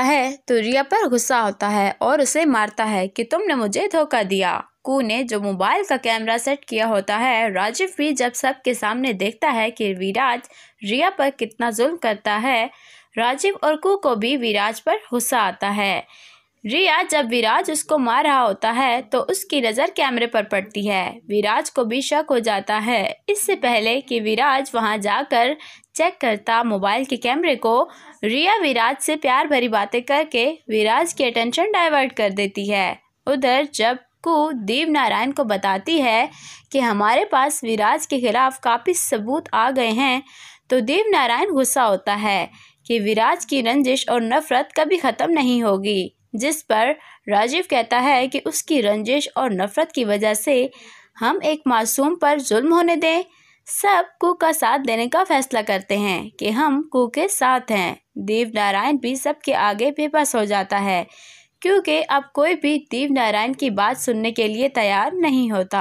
है तो रिया पर गुस्सा होता है और उसे मारता है कि तुमने मुझे धोखा दिया कू ने जो मोबाइल का कैमरा सेट किया होता है राजीव भी जब सबके सामने देखता है कि विराज रिया पर कितना जुल्म करता है राजीव और कू को भी विराज पर गुस्सा आता है रिया जब विराज उसको मार रहा होता है तो उसकी नज़र कैमरे पर पड़ती है विराज को भी शक हो जाता है इससे पहले कि विराज वहां जाकर चेक करता मोबाइल के कैमरे को रिया विराज से प्यार भरी बातें करके विराज की अटेंशन डाइवर्ट कर देती है उधर जब कु देव नारायण को बताती है कि हमारे पास विराज के खिलाफ काफ़ी सबूत आ गए हैं तो देव नारायण गुस्सा होता है कि विराज की रंजिश और नफरत कभी ख़त्म नहीं होगी जिस पर राजीव कहता है कि उसकी रंजिश और नफ़रत की वजह से हम एक मासूम पर जुल्म होने दें सब कु का साथ देने का फैसला करते हैं कि हम कु के साथ हैं देव नारायण भी सबके आगे बेबस हो जाता है क्योंकि अब कोई भी देव नारायण की बात सुनने के लिए तैयार नहीं होता